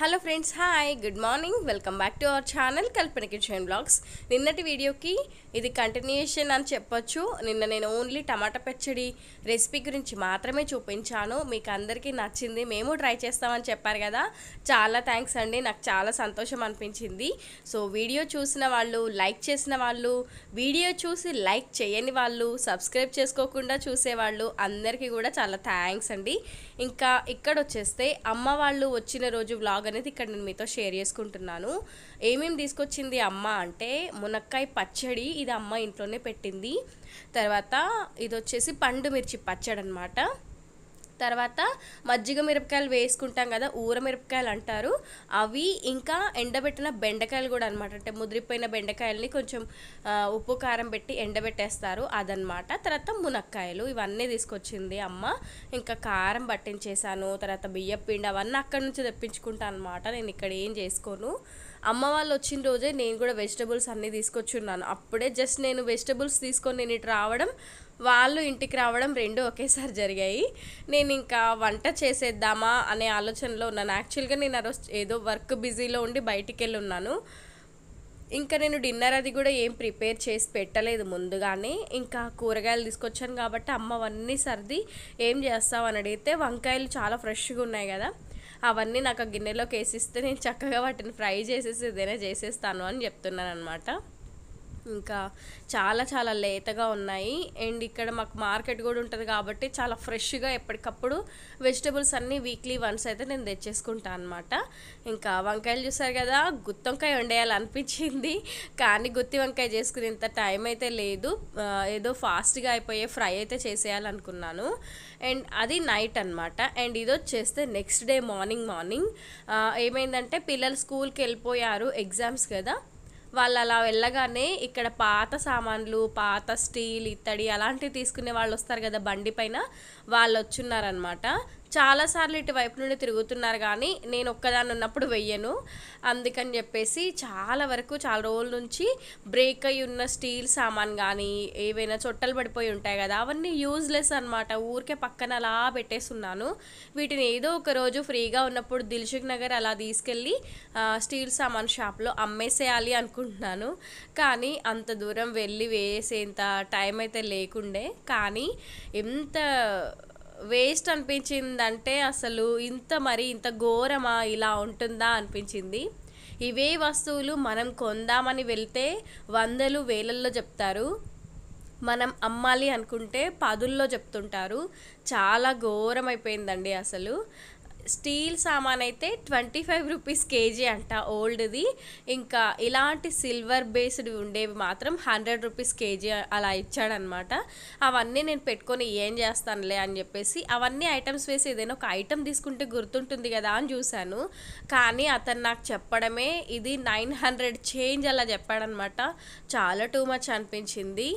hello friends hi good morning welcome back to our channel Kalpana kitchen blogs నిన్నటి వీడియోకి ఇది continuation అని చెప్పొచ్చు నిన్న నేను ఓన్లీ టమాటా పచ్చడి రెసిపీ గురించి మాత్రమే చూపించాను మీకు అందరికీ నచ్చింది మేము ట్రై చేస్తామని చెప్పారు కదా చాలా థ్యాంక్స్ అండి నాకు చాలా సంతోషం అనిపించింది సో వీడియో చూసిన వాళ్ళు లైక్ చేసిన వాళ్ళు వీడియో చూసి లైక్ చేయని వాళ్ళు సబ్స్క్రైబ్ చేసుకోకుండా చూసేవాళ్ళు అందరికీ కూడా చాలా థ్యాంక్స్ అండి ఇంకా ఇక్కడ వచ్చేస్తే అమ్మ వాళ్ళు వచ్చిన రోజు వ్లాగ్ అనేది ఇక్కడ నేను మీతో షేర్ చేసుకుంటున్నాను ఏమేమి తీసుకొచ్చింది అమ్మ అంటే మునక్కాయ పచ్చడి ఇది అమ్మ ఇంట్లోనే పెట్టింది తర్వాత ఇది వచ్చేసి పండు మిర్చి పచ్చడి అనమాట తర్వాత మజ్జిగ మిరపకాయలు వేసుకుంటాం కదా ఊర మిరపకాయలు అంటారు అవి ఇంకా ఎండబెట్టిన బెండకాయలు కూడా అనమాట అంటే ముదిరిపోయిన బెండకాయలని కొంచెం ఉప్పు కారం పెట్టి ఎండబెట్టేస్తారు అదనమాట తర్వాత మునక్కాయలు ఇవన్నీ తీసుకొచ్చింది అమ్మ ఇంకా కారం పట్టించేసాను తర్వాత బియ్యం పిండి అవన్నీ అక్కడి నుంచి తెప్పించుకుంటాను అనమాట నేను ఇక్కడ ఏం చేసుకోను అమ్మ వాళ్ళు వచ్చిన రోజే నేను కూడా వెజిటబుల్స్ అన్నీ తీసుకొచ్చున్నాను అప్పుడే జస్ట్ నేను వెజిటబుల్స్ తీసుకొని నేను ఇటు రావడం వాళ్ళు ఇంటికి రావడం రెండు ఒకేసారి జరిగాయి నేను ఇంకా వంట చేసేద్దామా అనే ఆలోచనలో ఉన్నాను యాక్చువల్గా నేను ఆ రోజు ఏదో వర్క్ బిజీలో ఉండి బయటికి వెళ్ళి ఉన్నాను ఇంకా నేను డిన్నర్ అది కూడా ఏం ప్రిపేర్ చేసి పెట్టలేదు ముందుగానే ఇంకా కూరగాయలు తీసుకొచ్చాను కాబట్టి అమ్మ అవన్నీ సర్ది ఏం చేస్తావు అని అడిగితే వంకాయలు చాలా ఫ్రెష్గా ఉన్నాయి కదా అవన్నీ నాకు గిన్నెలోకి వేసిస్తే నేను చక్కగా వాటిని ఫ్రై చేసేసి ఏదైనా చేసేస్తాను అని చెప్తున్నాను అనమాట ఇంకా చాలా చాలా లేతగా ఉన్నాయి అండ్ ఇక్కడ మాకు మార్కెట్ కూడా ఉంటుంది కాబట్టి చాలా ఫ్రెష్గా ఎప్పటికప్పుడు వెజిటబుల్స్ అన్నీ వీక్లీ వన్స్ అయితే నేను తెచ్చేసుకుంటాను అనమాట ఇంకా వంకాయలు చూసారు కదా గుత్తొంకాయ వండేయాలనిపించింది కానీ గుత్తి వంకాయ ఇంత టైం అయితే లేదు ఏదో ఫాస్ట్గా అయిపోయే ఫ్రై అయితే చేసేయాలనుకున్నాను అండ్ అది నైట్ అనమాట అండ్ ఇది వచ్చేస్తే నెక్స్ట్ డే మార్నింగ్ మార్నింగ్ ఏమైందంటే పిల్లలు స్కూల్కి వెళ్ళిపోయారు ఎగ్జామ్స్ కదా వాళ్ళు అలా వెళ్ళగానే ఇక్కడ పాత సామాన్లు పాత స్టీల్ ఇత్తడి అలాంటివి తీసుకునే వాళ్ళు వస్తారు కదా బండి పైన వాళ్ళు వచ్చున్నారనమాట చాలాసార్లు ఇటువైపు నుండి తిరుగుతున్నారు కానీ నేను ఒక్కదాన్ని ఉన్నప్పుడు వెయ్యను అందుకని చెప్పేసి చాలా వరకు చాలా రోజుల నుంచి బ్రేక్ అయి ఉన్న స్టీల్ సామాన్ కానీ ఏవైనా చొట్టలు పడిపోయి ఉంటాయి కదా అవన్నీ యూజ్లెస్ అనమాట ఊరికే పక్కన అలా పెట్టేస్తున్నాను వీటిని ఏదో ఒకరోజు ఫ్రీగా ఉన్నప్పుడు దిల్షుక్ నగర్ అలా తీసుకెళ్ళి స్టీల్ సామాన్ షాప్లో అమ్మేసేయాలి అనుకుంటున్నాను కానీ అంత దూరం వెళ్ళి వేసేంత టైం అయితే లేకుండే కానీ ఎంత వేస్ట్ అనిపించిందంటే అసలు ఇంత మరి ఇంత ఘోరమా ఇలా ఉంటుందా అనిపించింది ఇవే వస్తువులు మనం కొందామని వెళ్తే వందలు వేలల్లో చెప్తారు మనం అమ్మాలి అనుకుంటే పదుల్లో చెప్తుంటారు చాలా ఘోరమైపోయిందండి అసలు స్టీల్ సామాన్ అయితే ట్వంటీ ఫైవ్ రూపీస్ కేజీ అంట ఓల్డ్ది ఇంకా ఇలాంటి సిల్వర్ బేస్డ్ ఉండేవి మాత్రం హండ్రెడ్ రూపీస్ కేజీ అలా ఇచ్చాడనమాట అవన్నీ నేను పెట్టుకొని ఏం చేస్తానులే అని చెప్పేసి అవన్నీ ఐటమ్స్ వేసి ఏదైనా ఒక ఐటమ్ తీసుకుంటే గుర్తుంటుంది కదా అని చూశాను కానీ అతను నాకు చెప్పడమే ఇది నైన్ హండ్రెడ్ చేంజ్ అలా చెప్పాడనమాట చాలా టూ మచ్ అనిపించింది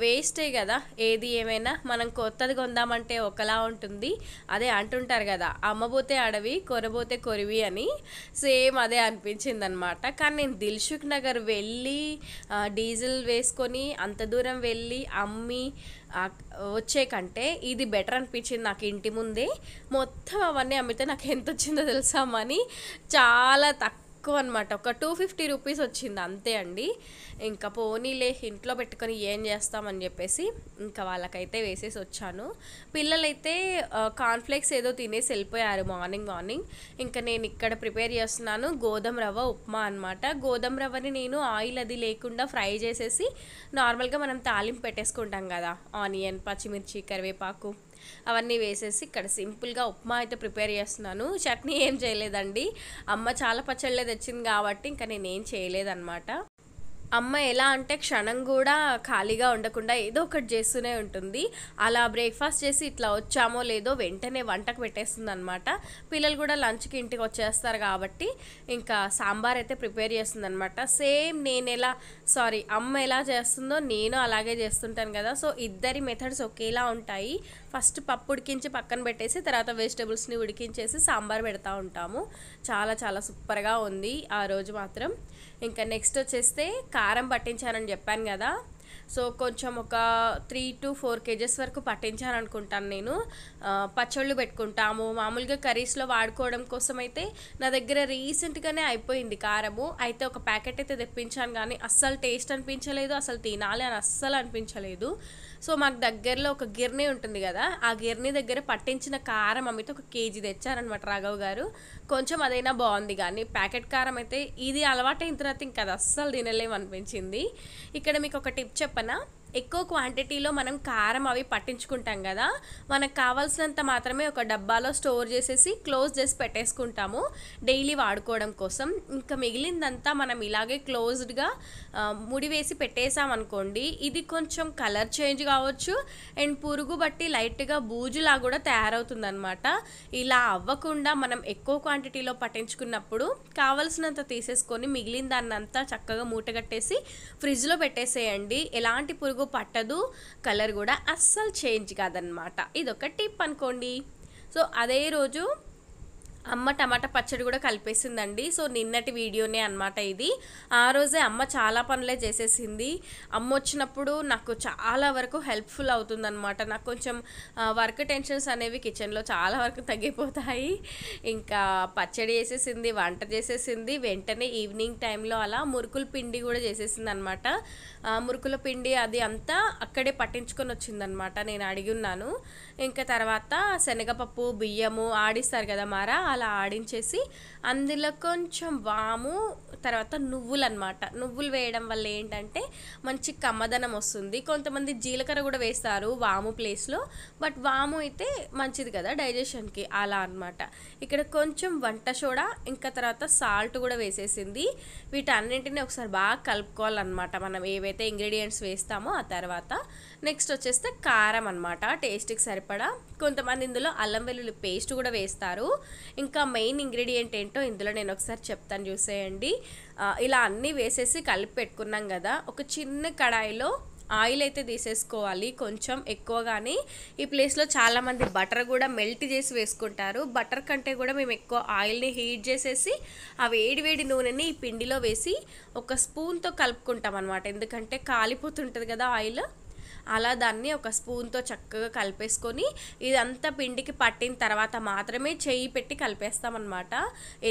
వేస్టే కదా ఏది ఏమైనా మనం కొత్తది కొందామంటే ఒకలా ఉంటుంది అదే అంటుంటారు కదా అమ్మబోతే అడవి కొరబోతే కొరివి అని సేమ్ అదే అనిపించింది అనమాట కానీ నేను దిల్సుఖ్ నగర్ వెళ్ళి డీజిల్ వేసుకొని అంత దూరం వెళ్ళి అమ్మి వచ్చే కంటే ఇది బెటర్ అనిపించింది నాకు ఇంటి ముందే మొత్తం అవన్నీ అమ్మితే నాకు ఎంత వచ్చిందో తెలుసామని చాలా తక్కువ తక్కువ అనమాట ఒక టూ ఫిఫ్టీ రూపీస్ వచ్చింది అంతే అండి ఇంకా పోనీలే ఇంట్లో పెట్టుకొని ఏం చేస్తామని చెప్పేసి ఇంకా వాళ్ళకైతే వేసేసి వచ్చాను పిల్లలైతే కాన్ఫ్లెక్స్ ఏదో తినేసి వెళ్ళిపోయారు మార్నింగ్ మార్నింగ్ ఇంకా నేను ఇక్కడ ప్రిపేర్ చేస్తున్నాను గోధుమ రవ్వ ఉప్మా అనమాట గోధుమ రవ్వని నేను ఆయిల్ అది లేకుండా ఫ్రై చేసేసి నార్మల్గా మనం తాలింపు పెట్టేసుకుంటాం కదా ఆనియన్ పచ్చిమిర్చి కరివేపాకు అవన్నీ వేసేసి ఇక్కడ సింపుల్గా ఉప్మా అయితే ప్రిపేర్ చేస్తున్నాను చట్నీ ఏం చేయలేదండి అమ్మ చాలా పచ్చళ్ళే తెచ్చింది కాబట్టి ఇంకా నేనేం చేయలేదన్నమాట అమ్మ ఎలా అంటే క్షణం కూడా ఖాళీగా ఉండకుండా ఏదో ఒకటి చేస్తూనే ఉంటుంది అలా బ్రేక్ఫాస్ట్ చేసి ఇట్లా వచ్చామో లేదో వెంటనే వంటకు పెట్టేస్తుంది అనమాట పిల్లలు కూడా లంచ్కి ఇంటికి వచ్చేస్తారు కాబట్టి ఇంకా సాంబార్ అయితే ప్రిపేర్ చేస్తుంది అనమాట సేమ్ నేను ఎలా సారీ అమ్మ ఎలా చేస్తుందో నేను అలాగే చేస్తుంటాను కదా సో ఇద్దరి మెథడ్స్ ఒకేలా ఉంటాయి ఫస్ట్ పప్పు ఉడికించి పక్కన పెట్టేసి తర్వాత వెజిటేబుల్స్ని ఉడికించేసి సాంబార్ పెడతా ఉంటాము చాలా చాలా సూపర్గా ఉంది ఆ రోజు మాత్రం ఇంకా నెక్స్ట్ వచ్చేస్తే కారం పట్టించానని చెప్పాను కదా సో కొంచెం ఒక త్రీ టు ఫోర్ కేజెస్ వరకు పట్టించాలనుకుంటాను నేను పచ్చళ్ళు పెట్టుకుంటాము మామూలుగా కర్రీస్లో వాడుకోవడం కోసం అయితే నా దగ్గర రీసెంట్గానే అయిపోయింది కారము అయితే ఒక ప్యాకెట్ అయితే తెప్పించాను కానీ అస్సలు టేస్ట్ అనిపించలేదు అసలు తినాలి అని అస్సలు అనిపించలేదు సో మాకు దగ్గరలో ఒక గిర్నీ ఉంటుంది కదా ఆ గిర్నీ దగ్గర పట్టించిన కారం అమ్మితే ఒక కేజీ తెచ్చారనమాట రాఘవ్ గారు కొంచెం అదైనా బాగుంది కానీ ప్యాకెట్ కారం అయితే ఇది అలవాటైన తర్వాత ఇంకా అది అస్సలు తినలేము అనిపించింది ఇక్కడ మీకు ఒక టిప్ చెప్పనా ఎక్కువ క్వాంటిటీలో మనం కారం అవి పట్టించుకుంటాం కదా మనకు కావాల్సినంత మాత్రమే ఒక డబ్బాలో స్టోర్ చేసేసి క్లోజ్ చేసి పెట్టేసుకుంటాము డైలీ వాడుకోవడం కోసం ఇంకా మిగిలిందంతా మనం ఇలాగే క్లోజ్డ్గా ముడివేసి పెట్టేసామనుకోండి ఇది కొంచెం కలర్ చేంజ్ కావచ్చు అండ్ పురుగు బట్టి లైట్గా బూజులా కూడా తయారవుతుందనమాట ఇలా అవ్వకుండా మనం ఎక్కువ క్వాంటిటీలో పట్టించుకున్నప్పుడు కావలసినంత తీసేసుకొని మిగిలిన దాన్నంతా చక్కగా మూటగట్టేసి ఫ్రిడ్జ్లో పెట్టేసేయండి ఎలాంటి పురుగు రంగు పట్టదు కలర్ కూడా అస్సలు చేంజ్ కాదనమాట ఇదొక టిప్ అనుకోండి సో అదే రోజు అమ్మ టమాటా పచ్చడి కూడా కలిపేసిందండి సో నిన్నటి వీడియోనే అనమాట ఇది ఆ రోజే అమ్మ చాలా పనులే చేసేసింది అమ్మ వచ్చినప్పుడు నాకు చాలా వరకు హెల్ప్ఫుల్ అవుతుందన్నమాట నాకు కొంచెం వర్క్ టెన్షన్స్ అనేవి కిచెన్లో చాలా వరకు తగ్గిపోతాయి ఇంకా పచ్చడి చేసేసింది వంట చేసేసింది వెంటనే ఈవినింగ్ టైంలో అలా మురుకుల పిండి కూడా చేసేసింది అనమాట మురుకుల పిండి అది అంతా అక్కడే పట్టించుకొని వచ్చిందనమాట నేను అడిగి ఉన్నాను ఇంకా తర్వాత శనగపప్పు బియ్యము ఆడిస్తారు కదా మారా అలా ఆడించేసి అందులో కొంచెం వాము తర్వాత నువ్వులు అనమాట నువ్వులు వేయడం వల్ల ఏంటంటే మంచి కమ్మదనం వస్తుంది కొంతమంది జీలకర్ర కూడా వేస్తారు వాము ప్లేస్లో బట్ వాము అయితే మంచిది కదా డైజెషన్కి అలా అనమాట ఇక్కడ కొంచెం వంట సోడా ఇంకా తర్వాత సాల్ట్ కూడా వేసేసింది వీటన్నింటినీ ఒకసారి బాగా కలుపుకోవాలన్నమాట మనం ఏవైతే ఇంగ్రీడియంట్స్ వేస్తామో ఆ తర్వాత నెక్స్ట్ వచ్చేస్తే కారం అనమాట టేస్ట్కి సరిపడ సరిపడా కొంతమంది ఇందులో అల్లం వెల్లుల్లి పేస్ట్ కూడా వేస్తారు ఇంకా మెయిన్ ఇంగ్రీడియంట్ ఏంటో ఇందులో నేను ఒకసారి చెప్తాను చూసేయండి ఇలా అన్నీ వేసేసి కలిపి పెట్టుకున్నాం కదా ఒక చిన్న కడాయిలో ఆయిల్ అయితే తీసేసుకోవాలి కొంచెం ఎక్కువగానే ఈ ప్లేస్లో చాలామంది బటర్ కూడా మెల్ట్ చేసి వేసుకుంటారు బటర్ కంటే కూడా మేము ఎక్కువ ఆయిల్ని హీట్ చేసేసి ఆ వేడి వేడి నూనెని ఈ పిండిలో వేసి ఒక స్పూన్తో కలుపుకుంటాం అనమాట ఎందుకంటే కాలిపోతుంటుంది కదా ఆయిల్ అలా దాన్ని ఒక స్పూన్తో చక్కగా కలిపేసుకొని ఇదంతా పిండికి పట్టిన తర్వాత మాత్రమే చేయి పెట్టి కలిపేస్తామన్నమాట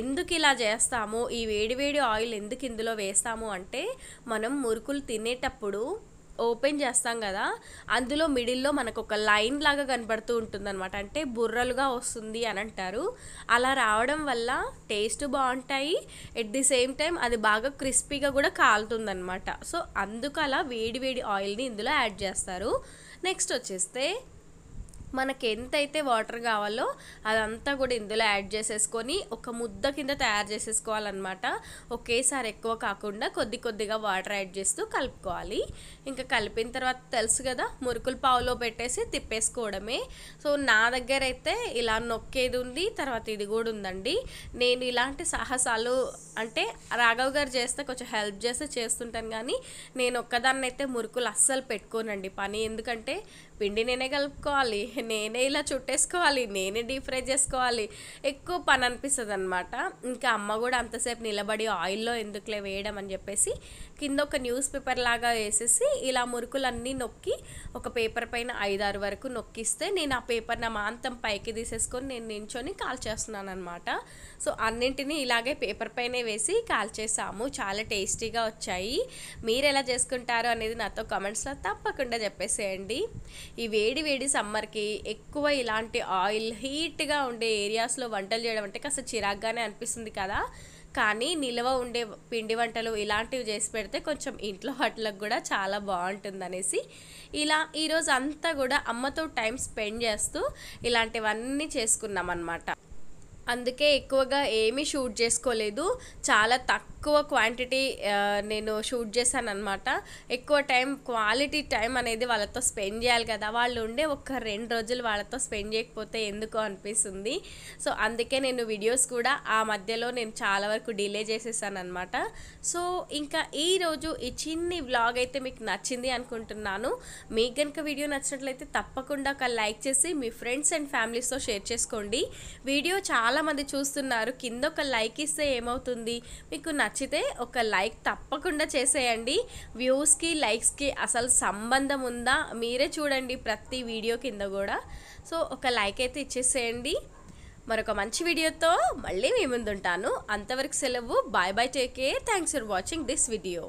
ఎందుకు ఇలా చేస్తాము ఈ వేడివేడి ఆయిల్ ఎందుకు ఇందులో వేస్తాము అంటే మనం మురుకులు తినేటప్పుడు ఓపెన్ చేస్తాం కదా అందులో మిడిల్లో మనకు ఒక లైన్ లాగా కనబడుతూ ఉంటుంది అనమాట అంటే బుర్రలుగా వస్తుంది అని అంటారు అలా రావడం వల్ల టేస్ట్ బాగుంటాయి ఎట్ ది సేమ్ టైం అది బాగా క్రిస్పీగా కూడా కాలుతుందనమాట సో అందుకు అలా వేడి వేడి ఆయిల్ని ఇందులో యాడ్ చేస్తారు నెక్స్ట్ వచ్చేస్తే మనకి ఎంతైతే వాటర్ కావాలో అదంతా కూడా ఇందులో యాడ్ చేసేసుకొని ఒక ముద్ద కింద తయారు చేసేసుకోవాలన్నమాట ఒకేసారి ఎక్కువ కాకుండా కొద్ది కొద్దిగా వాటర్ యాడ్ చేస్తూ కలుపుకోవాలి ఇంకా కలిపిన తర్వాత తెలుసు కదా మురుకులు పావులో పెట్టేసి తిప్పేసుకోవడమే సో నా దగ్గర అయితే ఇలా నొక్కేది ఉంది తర్వాత ఇది కూడా ఉందండి నేను ఇలాంటి సాహసాలు అంటే రాఘవ్ గారు చేస్తే కొంచెం హెల్ప్ చేస్తే చేస్తుంటాను కానీ నేను ఒక్కదాన్నైతే మురుకులు అస్సలు పెట్టుకోనండి పని ఎందుకంటే పిండి నేనే కలుపుకోవాలి నేనే ఇలా చుట్టేసుకోవాలి నేనే డీప్ ఫ్రై చేసుకోవాలి ఎక్కువ పని అనిపిస్తుంది అనమాట ఇంకా అమ్మ కూడా అంతసేపు నిలబడి ఆయిల్లో ఎందుకులే వేయడం అని చెప్పేసి కింద ఒక న్యూస్ పేపర్ లాగా వేసేసి ఇలా మురుకులన్నీ నొక్కి ఒక పేపర్ పైన ఐదారు వరకు నొక్కిస్తే నేను ఆ పేపర్ నా మాంతం పైకి తీసేసుకొని నేను నించొని కాల్ చేస్తున్నాను అనమాట సో అన్నింటినీ ఇలాగే పేపర్ పైనే వేసి కాల్ చేసాము చాలా టేస్టీగా వచ్చాయి మీరు ఎలా చేసుకుంటారు అనేది నాతో కామెంట్స్లో తప్పకుండా చెప్పేసేయండి ఈ వేడి వేడి సమ్మర్కి ఎక్కువ ఇలాంటి ఆయిల్ హీట్గా ఉండే ఏరియాస్లో వంటలు చేయడం అంటే కాస్త చిరాగ్గానే అనిపిస్తుంది కదా కానీ నిల్వ ఉండే పిండి వంటలు ఇలాంటివి చేసి పెడితే కొంచెం ఇంట్లో హోటల్కి కూడా చాలా బాగుంటుంది అనేసి ఇలా ఈరోజు అంతా కూడా అమ్మతో టైం స్పెండ్ చేస్తూ ఇలాంటివన్నీ చేసుకున్నాం అనమాట అందుకే ఎక్కువగా ఏమీ షూట్ చేసుకోలేదు చాలా తక్కువ తక్కువ క్వాంటిటీ నేను షూట్ చేశాను అనమాట ఎక్కువ టైం క్వాలిటీ టైం అనేది వాళ్ళతో స్పెండ్ చేయాలి కదా వాళ్ళు ఉండే ఒక రెండు రోజులు వాళ్ళతో స్పెండ్ చేయకపోతే ఎందుకు అనిపిస్తుంది సో అందుకే నేను వీడియోస్ కూడా ఆ మధ్యలో నేను చాలా వరకు డిలే చేసేసాను అనమాట సో ఇంకా ఈరోజు ఈ చిన్ని వ్లాగ్ అయితే మీకు నచ్చింది అనుకుంటున్నాను మీకు కనుక వీడియో నచ్చినట్లయితే తప్పకుండా ఒక లైక్ చేసి మీ ఫ్రెండ్స్ అండ్ ఫ్యామిలీస్తో షేర్ చేసుకోండి వీడియో చాలామంది చూస్తున్నారు కింద ఒక లైక్ ఇస్తే ఏమవుతుంది మీకు నచ్చితే ఒక లైక్ తప్పకుండా చేసేయండి వ్యూస్కి లైక్స్కి అసలు సంబంధం ఉందా మీరే చూడండి ప్రతి వీడియో కింద కూడా సో ఒక లైక్ అయితే ఇచ్చేసేయండి మరొక మంచి వీడియోతో మళ్ళీ మీ ముందుంటాను అంతవరకు సెలవు bye bye take care thanks for watching this video